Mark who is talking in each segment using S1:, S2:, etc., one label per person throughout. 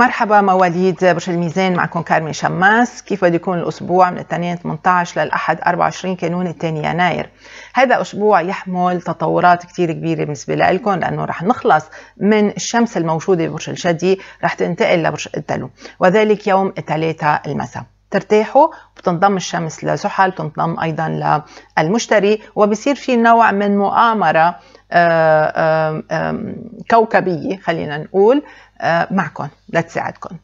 S1: مرحبا مواليد برج الميزان معكم كارمن شماس كيف بده يكون الاسبوع من الاثنين 18 للاحد 24 كانون الثاني يناير هذا اسبوع يحمل تطورات كثير كبيره بالنسبه لكم لانه رح نخلص من الشمس الموجوده ببرج الجدي رح تنتقل لبرج الدلو وذلك يوم الثلاثاء المساء ترتاحوا بتنضم الشمس لزحل بتنضم ايضا للمشتري وبصير في نوع من مؤامره آه، كوكبيه خلينا نقول آه، معكم لتساعدكم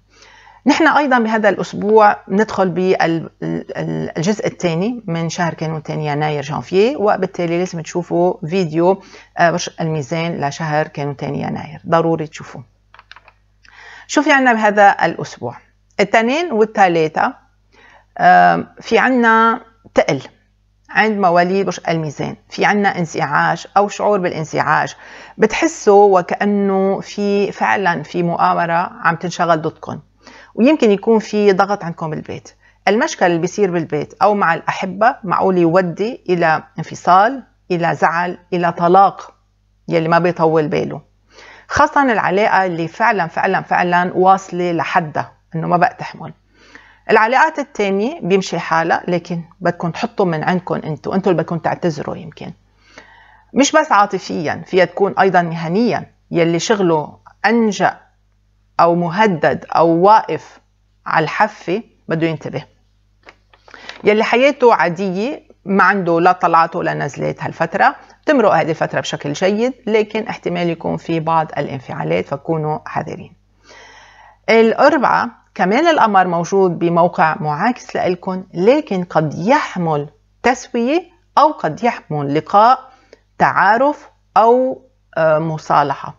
S1: نحن ايضا بهذا الاسبوع ندخل بالجزء الثاني من شهر كانون ثاني يناير جانفي وبالتالي لازم تشوفوا فيديو آه، برش الميزان لشهر كانون ثاني يناير ضروري تشوفوه شو في عنا بهذا الاسبوع الاثنين والثلاثه آه، في عنا تقل عند مواليد برج الميزان في عنا انزعاج او شعور بالانزعاج بتحسوا وكانه في فعلا في مؤامره عم تنشغل ضدكم ويمكن يكون في ضغط عندكم بالبيت المشكل اللي بيصير بالبيت او مع الاحبه معقول يودي الى انفصال الى زعل الى طلاق يلي ما بيطول باله خاصه العلاقه اللي فعلا فعلا فعلا واصله لحدها انه ما بقى تحمل العلاقات التانية بيمشي حالها لكن بدكم تحطوا من عندكم انتوا انتوا اللي بدكم تعتذروا يمكن مش بس عاطفيا فيها تكون ايضا مهنيا يلي شغله انجأ او مهدد او واقف على الحفة بده ينتبه يلي حياته عادية ما عنده لا طلعات ولا نزلات هالفترة تمرق هذه الفترة بشكل جيد لكن احتمال يكون في بعض الانفعالات فكونوا حذرين الأربعة كمان القمر موجود بموقع معاكس لإلكن لكن قد يحمل تسوية أو قد يحمل لقاء تعارف أو آه، مصالحة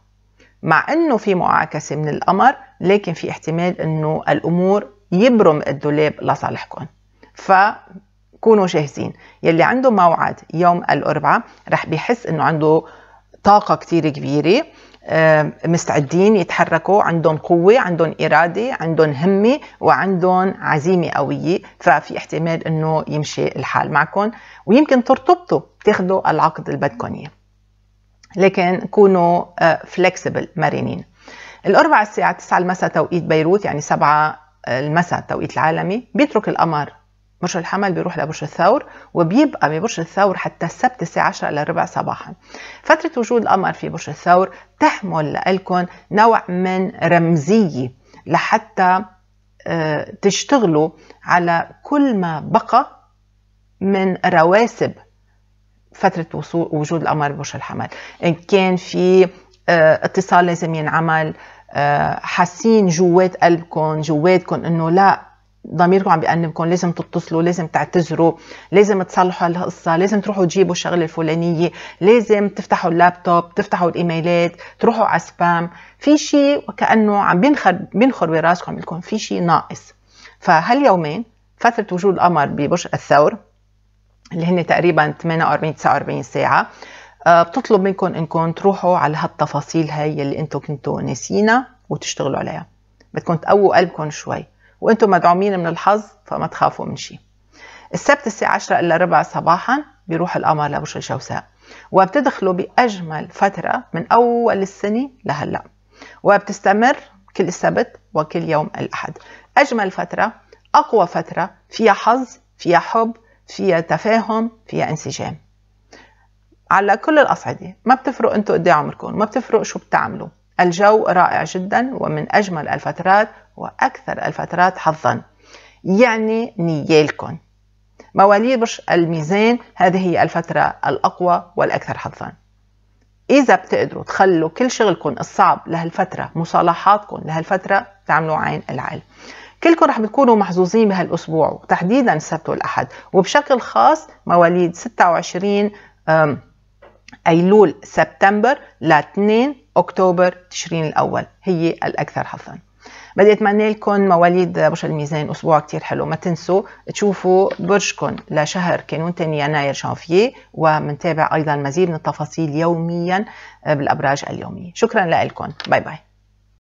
S1: مع أنه في معاكسة من القمر لكن في احتمال أنه الأمور يبرم الدولاب لصالحكم فكونوا جاهزين يلي عنده موعد يوم الأربعاء رح بيحس أنه عنده طاقة كتير كبيرة آه، مستعدين يتحركوا عندهم قوة عندهم إرادة عندهم همة وعندهم عزيمة قوية ففي احتمال أنه يمشي الحال معكم ويمكن ترتبطوا تاخذوا العقد اللي بدكم إياه لكن كونوا فلكسبل آه، مرنين الأربع الساعة 9 المساء توقيت بيروت يعني 7 آه، المساء توقيت العالمي بيترك القمر برج الحمل بيروح لبرج الثور وبيبقى ببرج الثور حتى السبت الساعة 10 إلى ربع صباحا فترة وجود القمر في برج الثور تحمل لكم نوع من رمزية لحتى آه، تشتغلوا على كل ما بقى من رواسب فترة وجود القمر ببرج الحمل إن كان في آه، اتصال لازم ينعمل آه، حاسين جوات قلبكم جواتكم انه لا ضميركم عم بيأنبكم لازم تتصلوا لازم تعتذروا لازم تصلحوا القصة لازم تروحوا تجيبوا الشغلة الفلانية لازم تفتحوا اللابتوب تفتحوا الايميلات تروحوا على سبام في شيء وكأنه عم بينخر بينخر براسكم لكم في شيء ناقص فهاليومين فترة وجود القمر ببرج الثور اللي هن تقريبا 48 49 ساعة آه، بتطلب منكم انكم تروحوا على هالتفاصيل هاي اللي انتم كنتوا ناسينا وتشتغلوا عليها بدكم تقووا قلبكم شوي وانتم مدعومين من الحظ فما تخافوا من شيء السبت الساعة 10 إلا ربع صباحا بيروح القمر لبرج الجوزاء وبتدخلوا بأجمل فترة من أول السنة لهلأ وبتستمر كل السبت وكل يوم الأحد أجمل فترة أقوى فترة فيها حظ فيها حب فيها تفاهم فيها انسجام على كل الأصعدة ما بتفرق أنتوا قد إيه عمركم ما بتفرق شو بتعملوا الجو رائع جدا ومن أجمل الفترات وأكثر الفترات حظا يعني نيالكم مواليد برج الميزان هذه هي الفترة الأقوى والأكثر حظا إذا بتقدروا تخلوا كل شغلكم الصعب لهالفترة مصالحاتكم لهالفترة تعملوا عين العقل كلكم رح بتكونوا محظوظين بهالأسبوع وتحديدا السبت والأحد وبشكل خاص مواليد 26 أيلول سبتمبر ل 2 أكتوبر تشرين الأول هي الأكثر حظاً بدي اتمنى لكم مواليد برج الميزان اسبوع كتير حلو ما تنسوا تشوفوا برجكم لشهر كانون تاني يناير جانفيي ومنتابع ايضا مزيد من التفاصيل يوميا بالابراج اليوميه شكرا لكم باي باي